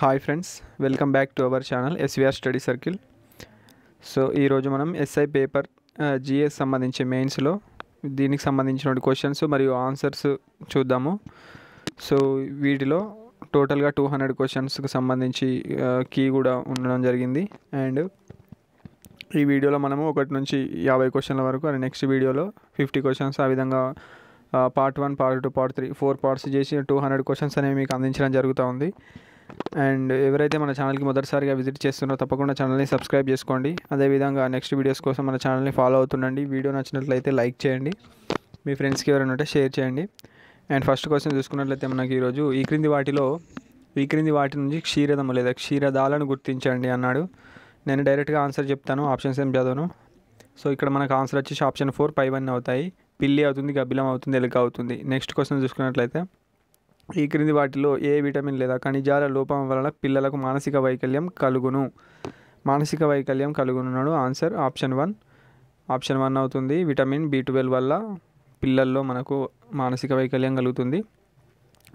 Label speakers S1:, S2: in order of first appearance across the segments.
S1: hi friends welcome back to our channel SVR study circle so ఈరోజు మనం SI paper GS సంబంధించి మెయిన్స్లో దీనికి సంబంధించిన క్వశ్చన్స్ మరియు ఆన్సర్స్ చూద్దాము సో వీటిలో టోటల్గా టూ హండ్రెడ్ క్వశ్చన్స్కి సంబంధించి కీ కూడా ఉండడం జరిగింది అండ్ ఈ వీడియోలో మనము ఒకటి నుంచి యాభై క్వశ్చన్ల వరకు అండ్ నెక్స్ట్ వీడియోలో ఫిఫ్టీ క్వశ్చన్స్ ఆ విధంగా part one part two part three four parts చేసి టూ హండ్రెడ్ క్వశ్చన్స్ అనేవి మీకు అందించడం జరుగుతూ ఉంది అండ్ ఎవరైతే మన ఛానల్కి మొదటిసారిగా విజిట్ చేస్తున్నారో తప్పకుండా ఛానల్ని సబ్స్క్రైబ్ చేసుకోండి అదేవిధంగా నెక్స్ట్ వీడియోస్ కోసం మన ఛానల్ని ఫాలో అవుతుండండి వీడియో నచ్చినట్లయితే లైక్ చేయండి మీ ఫ్రెండ్స్కి ఎవరైనా ఉంటే షేర్ చేయండి అండ్ ఫస్ట్ క్వశ్చన్ చూసుకున్నట్లయితే మనకి ఈరోజు ఈ క్రింది వాటిలో ఈ క్రింది వాటి నుంచి క్షీరదము లేదా క్షీరదాలను గుర్తించండి అన్నాడు నేను డైరెక్ట్గా ఆన్సర్ చెప్తాను ఆప్షన్స్ ఏం చదవను సో ఇక్కడ మనకు ఆన్సర్ వచ్చేసి ఆప్షన్ ఫోర్ పైవన్నీ అవుతాయి పిల్లి అవుతుంది గబ్బిలం అవుతుంది ఎలుక అవుతుంది నెక్స్ట్ క్వశ్చన్ చూసుకున్నట్లయితే ఈ క్రింది వాటిలో ఏ విటమిన్ లేదా ఖనిజాల లోపం వలన పిల్లలకు మానసిక వైకల్యం కలుగును మానసిక వైకల్యం కలుగునున్నాడు answer option one option one అవుతుంది విటమిన్ బి ట్వెల్వ్ వల్ల పిల్లల్లో మనకు మానసిక వైకల్యం కలుగుతుంది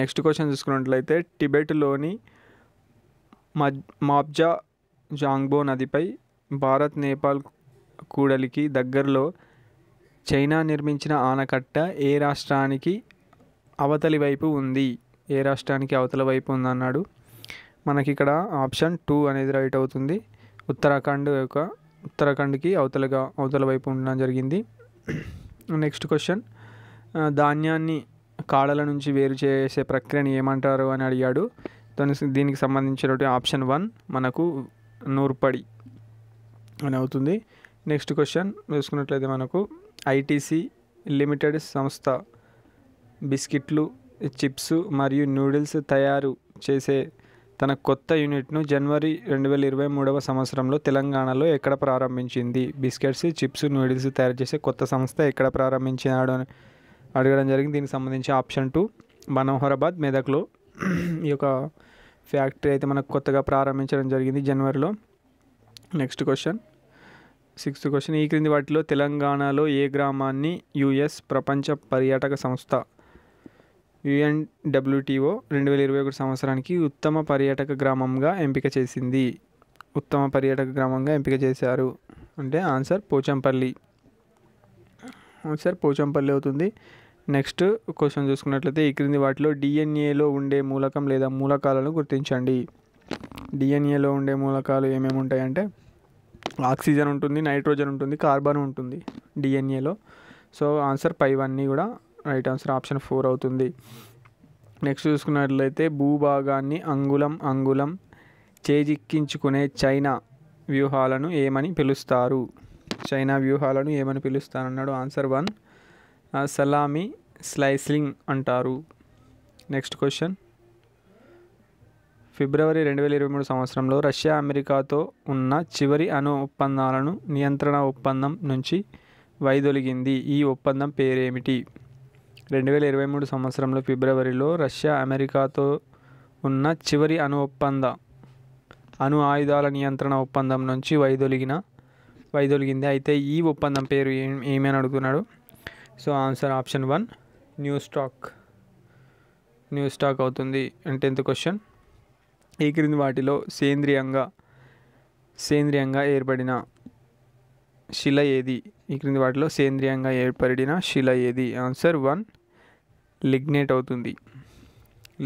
S1: నెక్స్ట్ క్వశ్చన్ చూసుకున్నట్లయితే టిబెట్లోని మజ్ మాబ్జా జాంగ్బో నదిపై భారత్ నేపాల్ కూడలికి దగ్గరలో చైనా నిర్మించిన ఆనకట్ట ఏ రాష్ట్రానికి అవతలి వైపు ఉంది ఏ రాష్ట్రానికి అవతల వైపు ఉందన్నాడు మనకి ఇక్కడ ఆప్షన్ టూ అనేది రైట్ అవుతుంది ఉత్తరాఖండ్ యొక్క ఉత్తరాఖండ్కి అవతలగా అవతల వైపు ఉండడం జరిగింది నెక్స్ట్ క్వశ్చన్ ధాన్యాన్ని కాడల నుంచి వేరు చేసే ప్రక్రియను ఏమంటారు అని అడిగాడు దాని దీనికి సంబంధించినటువంటి ఆప్షన్ వన్ మనకు నూర్పడి అని అవుతుంది నెక్స్ట్ క్వశ్చన్ చూసుకున్నట్లయితే మనకు ఐటీసీ లిమిటెడ్ సంస్థ బిస్కెట్లు చిప్స్ మరియు నూడిల్స్ తయారు చేసే తన కొత్త యూనిట్ను జనవరి రెండు వేల ఇరవై మూడవ సంవత్సరంలో తెలంగాణలో ఎక్కడ ప్రారంభించింది బిస్కెట్స్ చిప్స్ నూడిల్స్ తయారు చేసే కొత్త సంస్థ ఎక్కడ ప్రారంభించినాడు అని అడగడం జరిగింది దీనికి సంబంధించి ఆప్షన్ టూ మనోహరాబాద్ మెదక్లో ఈ యొక్క ఫ్యాక్టరీ అయితే మనకు కొత్తగా ప్రారంభించడం జరిగింది జనవరిలో నెక్స్ట్ క్వశ్చన్ సిక్స్త్ క్వశ్చన్ ఈ క్రింది వాటిలో తెలంగాణలో ఏ గ్రామాన్ని యుఎస్ ప్రపంచ పర్యాటక సంస్థ యుఎన్డబ్ల్యూటీఓ రెండు వేల ఇరవై ఒకటి సంవత్సరానికి ఉత్తమ పర్యాటక గ్రామంగా ఎంపిక చేసింది ఉత్తమ పర్యాటక గ్రామంగా ఎంపిక చేశారు అంటే ఆన్సర్ పోచంపల్లి ఆన్సర్ పోచంపల్లి అవుతుంది నెక్స్ట్ క్వశ్చన్ చూసుకున్నట్లయితే ఈ క్రింది వాటిలో డిఎన్ఏలో ఉండే మూలకం లేదా మూలకాలను గుర్తించండి డిఎన్ఏలో ఉండే మూలకాలు ఏమేమి ఉంటాయంటే ఆక్సిజన్ ఉంటుంది నైట్రోజన్ ఉంటుంది కార్బన్ ఉంటుంది డిఎన్ఏలో సో ఆన్సర్ పైవన్నీ కూడా రైట్ ఆన్సర్ ఆప్షన్ ఫోర్ అవుతుంది నెక్స్ట్ చూసుకున్నట్లయితే భూభాగాన్ని అంగుళం అంగుళం చేజిక్కించుకునే చైనా వ్యూహాలను ఏమని పిలుస్తారు చైనా వ్యూహాలను ఏమని అన్నాడు ఆన్సర్ వన్ సలామీ స్లైస్లింగ్ అంటారు నెక్స్ట్ క్వశ్చన్ ఫిబ్రవరి రెండు వేల ఇరవై మూడు సంవత్సరంలో రష్యా అమెరికాతో ఉన్న చివరి అణు ఒప్పందాలను నియంత్రణ ఒప్పందం నుంచి వైదొలిగింది ఈ ఒప్పందం పేరేమిటి రెండు వేల ఇరవై మూడు సంవత్సరంలో ఫిబ్రవరిలో రష్యా అమెరికాతో ఉన్న చివరి అణు ఒప్పంద అణు ఆయుధాల నియంత్రణ ఒప్పందం నుంచి వైదొలిగిన వైదొలిగింది అయితే ఈ ఒప్పందం పేరు ఏమని అడుగుతున్నాడు so answer option one new stock new stock అవుతుంది అంటే టెన్త్ క్వశ్చన్ ఈ క్రింది వాటిలో సేంద్రియంగా సేంద్రియంగా ఏర్పడిన శిల ఏది ఈ క్రింది వాటిలో సేంద్రియంగా ఏర్పడిన శిల ఏది ఆన్సర్ వన్ లిగ్నైట్ అవుతుంది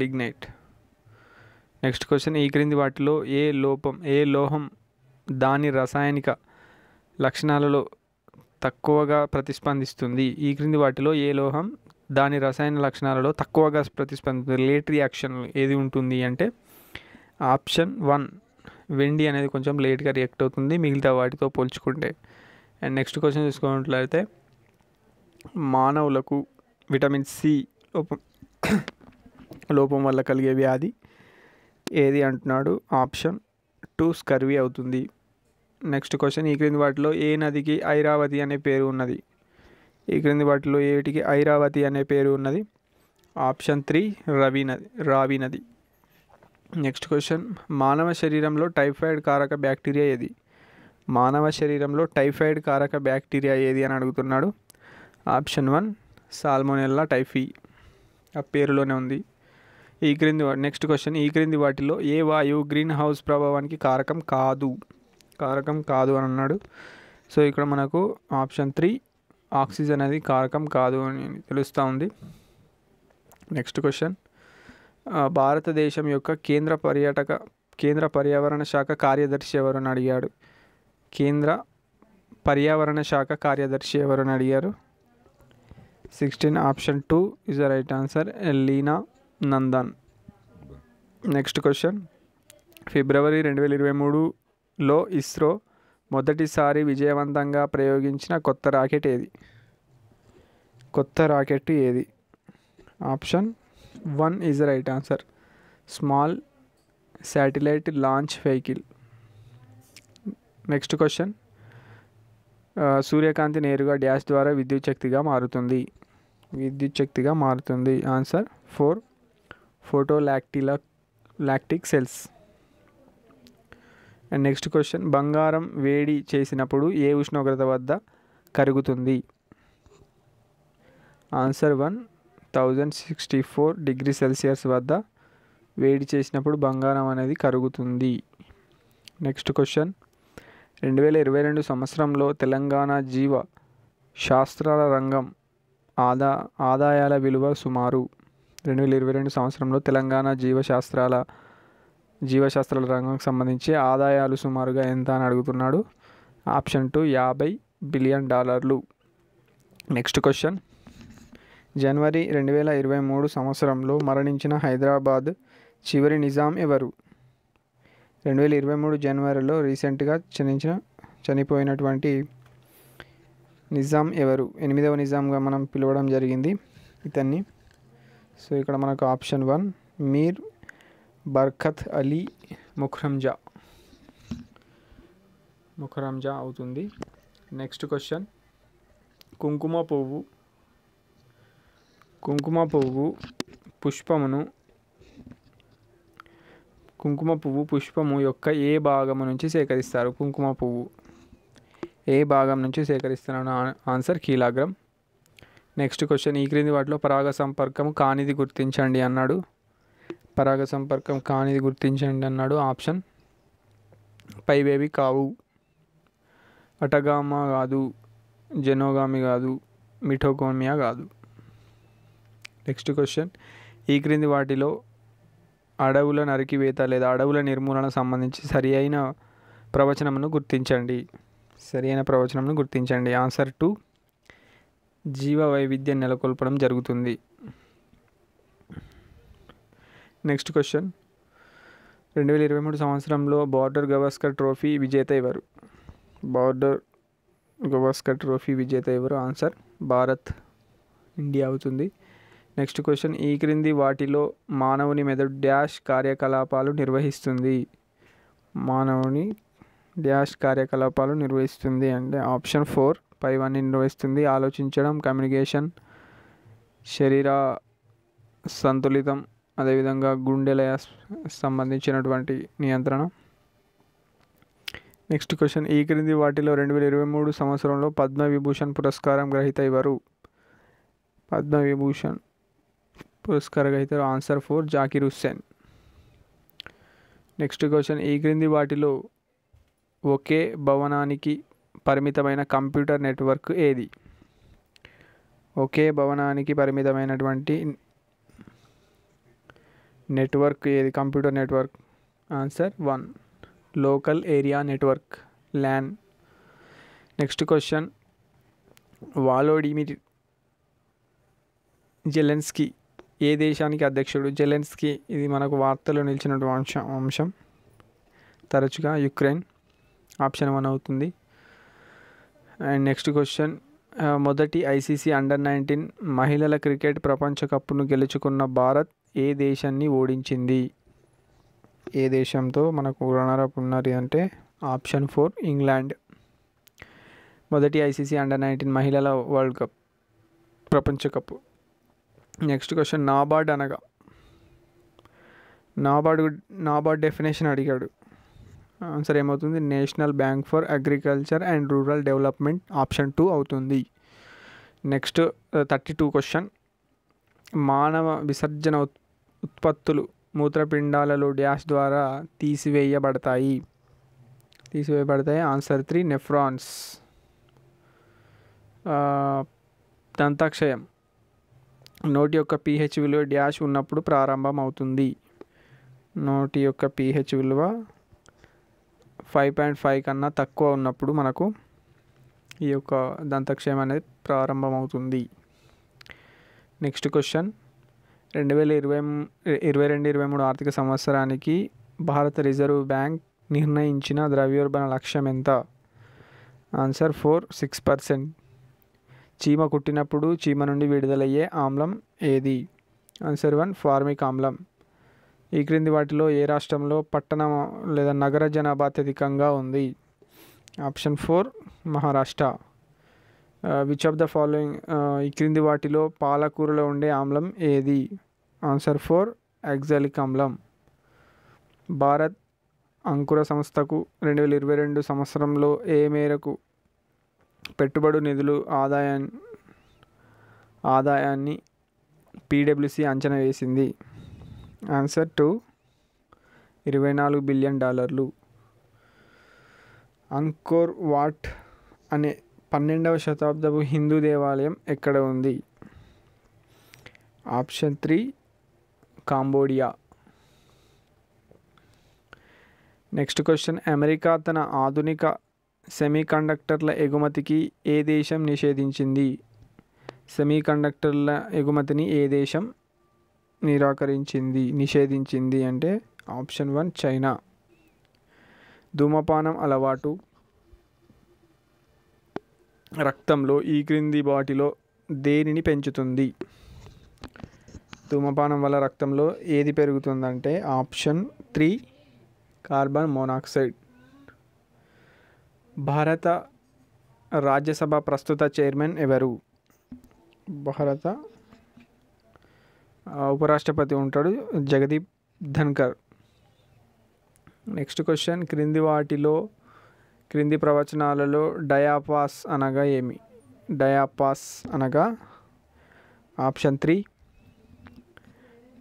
S1: లిగ్నైట్ నెక్స్ట్ క్వశ్చన్ ఈ క్రింది వాటిలో ఏ లోపం ఏ లోహం దాని రసాయనిక లక్షణాలలో తక్కువగా ప్రతిస్పందిస్తుంది ఈ క్రింది వాటిలో ఏ లోహం దాని రసాయన లక్షణాలలో తక్కువగా ప్రతిస్పందిస్తుంది లేట్ రియాక్షన్ ఏది ఉంటుంది అంటే ఆప్షన్ వన్ వెండి అనేది కొంచెం లేట్గా రియాక్ట్ అవుతుంది మిగతా వాటితో పోల్చుకుంటే అండ్ నెక్స్ట్ క్వశ్చన్ చూసుకున్నట్లయితే మానవులకు విటమిన్ సి లోపం లోపం వల్ల కలిగే వ్యాధి ఏది అంటున్నాడు ఆప్షన్ టూ స్కర్వీ అవుతుంది నెక్స్ట్ క్వశ్చన్ ఈ క్రింది వాటిలో ఏ నదికి ఐరావతి అనే పేరు ఉన్నది ఈ క్రింది వాటిలో ఏటికి ఐరావతి అనే పేరు ఉన్నది ఆప్షన్ త్రీ రవి నది రావి నది నెక్స్ట్ క్వశ్చన్ మానవ శరీరంలో టైఫాయిడ్ కారక బ్యాక్టీరియా ఏది మానవ శరీరంలో టైఫాయిడ్ కారక బ్యాక్టీరియా ఏది అని అడుగుతున్నాడు ఆప్షన్ వన్ సాల్మోనెల్లా టైఫీ ఆ పేరులోనే ఉంది ఈ క్రింది నెక్స్ట్ క్వశ్చన్ ఈ క్రింది వాటిలో ఏ వాయువు గ్రీన్ హౌస్ ప్రభావానికి కారకం కాదు కారకం కాదు అని అన్నాడు సో ఇక్కడ మనకు ఆప్షన్ త్రీ ఆక్సిజన్ అనేది కారకం కాదు అని తెలుస్తూ ఉంది నెక్స్ట్ క్వశ్చన్ భారతదేశం యొక్క కేంద్ర పర్యాటక కేంద్ర పర్యావరణ శాఖ కార్యదర్శి ఎవరని అడిగాడు కేంద్ర పర్యావరణ శాఖ కార్యదర్శి ఎవరని అడిగారు sixteen option two is the right answer Leena Nandan next question ఫిబ్రవరి రెండు వేల ఇరవై మూడులో ఇస్రో మొదటిసారి విజయవంతంగా ప్రయోగించిన కొత్త రాకెట్ ఏది కొత్త రాకెట్ ఏది option one is right answer small satellite launch vehicle next question సూర్యకాంతి నేరుగా డ్యాష్ ద్వారా విద్యుత్ శక్తిగా మారుతుంది విద్యుత్ శక్తిగా మారుతుంది ఆన్సర్ ఫోర్ ఫోటోలాక్టిలా lactic cells and next question బంగారం వేడి చేసినప్పుడు ఏ ఉష్ణోగ్రత వద్ద కరుగుతుంది answer one thousand sixty four degree Celsius వద్ద వేడి చేసినప్పుడు బంగారం అనేది కరుగుతుంది నెక్స్ట్ క్వశ్చన్ రెండు వేల ఇరవై రెండు సంవత్సరంలో తెలంగాణ జీవ శాస్త్రాల రంగం ఆదా ఆదాయాల విలువ సుమారు రెండు వేల ఇరవై రెండు సంవత్సరంలో తెలంగాణ జీవశాస్త్రాల జీవశాస్త్రాల రంగానికి సంబంధించి ఆదాయాలు సుమారుగా ఎంత అని అడుగుతున్నాడు ఆప్షన్ టూ యాభై బిలియన్ డాలర్లు నెక్స్ట్ క్వశ్చన్ జనవరి రెండు వేల ఇరవై మూడు సంవత్సరంలో మరణించిన హైదరాబాద్ చివరి నిజాం ఎవరు రెండు వేల ఇరవై మూడు జనవరిలో రీసెంట్గా చనించిన చనిపోయినటువంటి నిజాం ఎవరు ఎనిమిదవ నిజాంగా మనం పిలవడం జరిగింది ఇతన్ని సో ఇక్కడ మనకు ఆప్షన్ వన్ మీర్ బర్ఖత్ అలీ ముఖ్రంజా ముఖరంజా అవుతుంది నెక్స్ట్ క్వశ్చన్ కుంకుమ పువ్వు కుంకుమ పువ్వు పుష్పమును కుంకుమ పువ్వు పుష్పము యొక్క ఏ భాగము నుంచి సేకరిస్తారు కుంకుమ పువ్వు ఏ భాగం నుంచి సేకరిస్తున్నాను ఆన్సర్ కీలాగ్రం నెక్స్ట్ క్వశ్చన్ ఈ క్రింది వాటిలో పరాగ సంపర్కం కానిది గుర్తించండి అన్నాడు పరాగ సంపర్కం కానిది గుర్తించండి అన్నాడు ఆప్షన్ పైవేవి కావు అటగామా కాదు జెనోగామి కాదు మిఠోకోమియా కాదు నెక్స్ట్ క్వశ్చన్ ఈ క్రింది వాటిలో అడవుల నరికివేత లేదా అడవుల నిర్మూలన సంబంధించి సరి అయిన ప్రవచనమును గుర్తించండి సరి అయిన ప్రవచనంను గుర్తించండి ఆన్సర్ టు జీవ వైవిధ్యం నెలకొల్పడం జరుగుతుంది నెక్స్ట్ క్వశ్చన్ రెండు వేల ఇరవై మూడు సంవత్సరంలో బార్డర్ గవాస్కర్ ట్రోఫీ విజేత ఎవరు బార్డర్ గవాస్కర్ ట్రోఫీ విజేత ఎవరు ఆన్సర్ భారత్ ఇండియా అవుతుంది నెక్స్ట్ క్వశ్చన్ ఈ క్రింది వాటిలో మానవుని మెదడు డ్యాష్ కార్యకలాపాలు నిర్వహిస్తుంది మానవుని డ్యాష్ కార్యకలాపాలు నిర్వహిస్తుంది అంటే ఆప్షన్ ఫోర్ వన్ నిర్వహిస్తుంది ఆలోచించడం కమ్యూనికేషన్ శరీర సంతులితం అదేవిధంగా గుండెల సంబంధించినటువంటి నియంత్రణ నెక్స్ట్ క్వశ్చన్ ఈ క్రింది వాటిలో రెండు వేల ఇరవై మూడు సంవత్సరంలో పద్మవిభూషణ్ పురస్కారం గ్రహీత ఎవరు పద్మవిభూషణ్ పురస్కార గ్రహీత answer four Zakir Hussain next question ఈ క్రింది వాటిలో ఒకే భవనానికి పరిమితమైన కంప్యూటర్ నెట్వర్క్ ఏది ఒకే భవనానికి పరిమితమైనటువంటి నెట్వర్క్ ఏది computer network answer one local area network LAN next question Volodymyr Zelensky ఏ దేశానికి అధ్యక్షుడు జెలెన్స్కి ఇది మనకు వార్తల్లో నిలిచినటువంటి అంశం అంశం తరచుగా యుక్రెయిన్ ఆప్షన్ వన్ అవుతుంది అండ్ నెక్స్ట్ క్వశ్చన్ మొదటి ఐసీసీ అండర్ నైన్టీన్ మహిళల క్రికెట్ ప్రపంచ కప్ను గెలుచుకున్న భారత్ ఏ దేశాన్ని ఓడించింది ఏ దేశంతో మనకు రన్నరప్ ఉన్నది అంటే ఆప్షన్ ఫోర్ ఇంగ్లాండ్ మొదటి ఐసీసీ అండర్ నైన్టీన్ మహిళల వరల్డ్ కప్ ప్రపంచ కప్ నెక్స్ట్ క్వశ్చన్ నాబార్డ్ అనగా నాబార్డ్ నాబార్డ్ డెఫినేషన్ అడిగాడు ఆన్సర్ ఏమవుతుంది National Bank for Agriculture and Rural Development option two అవుతుంది నెక్స్ట్ థర్టీ టూ క్వశ్చన్ మానవ విసర్జన ఉత్పత్తులు మూత్రపిండాలలో డ్యాష్ ద్వారా తీసివేయబడతాయి తీసివేయబడతాయి ఆన్సర్ త్రీ నెఫ్రాన్స్ దంతాక్షయం నోటి యొక్క పీహెచ్ విలువ డ్యాష్ ఉన్నప్పుడు ప్రారంభమవుతుంది నోటి యొక్క పీహెచ్ విలువ ఫైవ్ పాయింట్ ఫైవ్ కన్నా తక్కువ ఉన్నప్పుడు మనకు ఈ యొక్క దంతక్షయం అనేది ప్రారంభమవుతుంది నెక్స్ట్ క్వశ్చన్ రెండు వేల ఇరవై ఇరవై రెండు ఇరవై మూడు ఆర్థిక సంవత్సరానికి భారత రిజర్వ్ బ్యాంక్ నిర్ణయించిన ద్రవ్యోల్బణ లక్ష్యం ఎంత ఆన్సర్ ఫోర్ సిక్స్ పర్సెంట్ చీమ కుట్టినప్పుడు చీమ నుండి విడుదలయ్యే ఆమ్లం ఏది ఆన్సర్ వన్ ఫార్మిక్ ఆమ్లం ఈ క్రింది వాటిలో ఏ రాష్ట్రంలో పట్టణ లేదా నగర జనాభా అత్యధికంగా ఉంది option four Maharashtra which of the following ఈ క్రింది వాటిలో పాలకూరలో ఉండే ఆమ్లం ఏది ఆన్సర్ ఫోర్ ఎగ్జాలిక్ ఆమ్లం భారత్ అంకుర సంస్థకు రెండు వేల ఇరవై రెండు సంవత్సరంలో ఏ మేరకు పెట్టుబడు నిధులు ఆదాయాన్ని ఆదాయాన్ని పీడబ్ల్యూసీ అంచనా వేసింది ఆన్సర్ టు ఇరవై నాలుగు బిలియన్ డాలర్లు అంకోర్ వాట్ అనే పన్నెండవ శతాబ్దపు హిందూ దేవాలయం ఎక్కడ ఉంది option three Cambodia next question America తన ఆధునిక సెమీకండక్టర్ల ఎగుమతికి ఏ దేశం నిషేధించింది సెమీకండక్టర్ల ఎగుమతిని ఏ దేశం నిరాకరించింది నిషేధించింది అంటే ఆప్షన్ వన్ చైనా ధూమపానం అలవాటు రక్తంలో ఈ క్రింది వాటిలో దేనిని పెంచుతుంది ధూమపానం వల్ల రక్తంలో ఏది పెరుగుతుందంటే ఆప్షన్ త్రీ కార్బన్ మోనాక్సైడ్ భారత రాజ్యసభ ప్రస్తుత చైర్మన్ ఎవరు భారత ఉపరాష్ట్రపతి ఉంటాడు జగదీప్ ధన్కర్ నెక్స్ట్ క్వశ్చన్ క్రింది వాటిలో క్రింది ప్రవచనాలలో డయాపాస్ అనగా ఏమి డయాపాస్ అనగా ఆప్షన్ త్రీ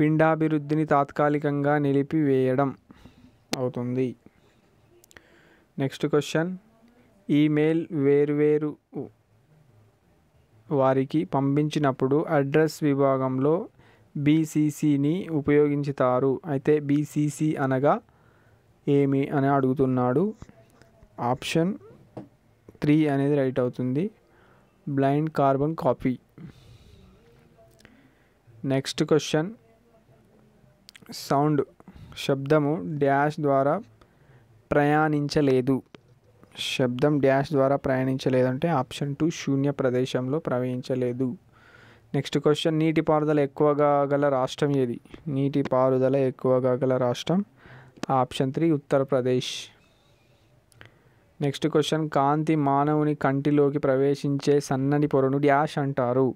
S1: పిండాభివృద్ధిని తాత్కాలికంగా నిలిపివేయడం అవుతుంది నెక్స్ట్ క్వశ్చన్ ఈమెయిల్ వేరువేరు వారికి పంపించినప్పుడు అడ్రస్ విభాగంలో బీసీసీని ఉపయోగించుతారు అయితే బీసీసీ అనగా ఏమి అని అడుగుతున్నాడు ఆప్షన్ త్రీ అనేది రైట్ అవుతుంది blind carbon copy next question sound శబ్దము డ్యాష్ ద్వారా ప్రయాణించలేదు శబ్దం డ్యాష్ ద్వారా ప్రయాణించలేదంటే ఆప్షన్ టూ శూన్య ప్రదేశంలో ప్రవహించలేదు నెక్స్ట్ క్వశ్చన్ నీటిపారుదల ఎక్కువగా గల రాష్ట్రం ఏది నీటిపారుదల ఎక్కువగా గల రాష్ట్రం option three Uttar Pradesh next question కాంతి మానవుని కంటిలోకి ప్రవేశించే సన్నని పొరను డ్యాష్ అంటారు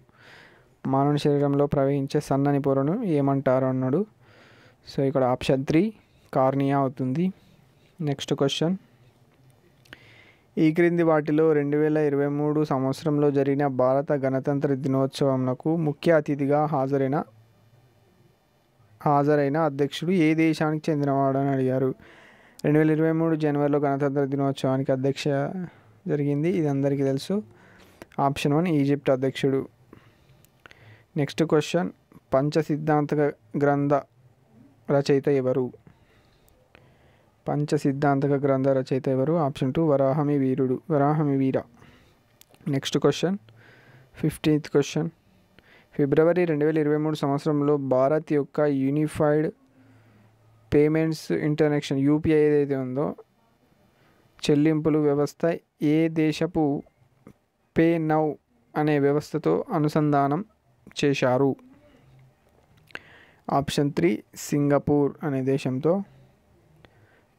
S1: మానవుని శరీరంలో ప్రవహించే సన్నని పొరను ఏమంటారు అన్నాడు సో ఇక్కడ ఆప్షన్ త్రీ కార్నియా అవుతుంది నెక్స్ట్ క్వశ్చన్ ఈ క్రింది వాటిలో రెండు వేల ఇరవై మూడు సంవత్సరంలో జరిగిన భారత గణతంత్ర దినోత్సవంకు ముఖ్య అతిథిగా హాజరైన హాజరైన అధ్యక్షుడు ఏ దేశానికి చెందినవాడని అడిగారు రెండు వేల ఇరవై మూడు జనవరిలో గణతంత్ర దినోత్సవానికి అధ్యక్ష జరిగింది ఇది అందరికీ తెలుసు ఆప్షన్ వన్ ఈజిప్ట్ అధ్యక్షుడు నెక్స్ట్ క్వశ్చన్ పంచ సిద్ధాంత గ్రంథ రచయిత ఎవరు పంచ సిద్ధాంతక గ్రంథ రచయిత ఎవరు option two Varahamihira Varahamihira next question fifteenth question ఫిబ్రవరి రెండు వేల ఇరవై మూడు సంవత్సరంలో భారత్ యొక్క యూనిఫైడ్ పేమెంట్స్ ఇంటర్నెక్షన్ యూపీఐ ఏదైతే ఉందో చెల్లింపులు వ్యవస్థ ఏ దేశపు పే నౌ అనే వ్యవస్థతో అనుసంధానం చేశారు ఆప్షన్ త్రీ సింగపూర్ అనే దేశంతో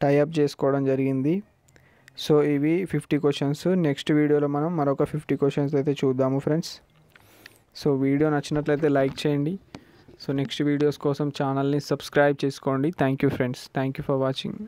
S1: టైఅప్ చేసుకోవడం జరిగింది సో ఇవి ఫిఫ్టీ క్వశ్చన్స్ నెక్స్ట్ వీడియోలో మనం మరొక ఫిఫ్టీ క్వశ్చన్స్ అయితే చూద్దాము ఫ్రెండ్స్ సో వీడియో నచ్చినట్లయితే లైక్ చేయండి సో నెక్స్ట్ వీడియోస్ కోసం ఛానల్ని సబ్స్క్రైబ్ చేసుకోండి thank you friends thank you for watching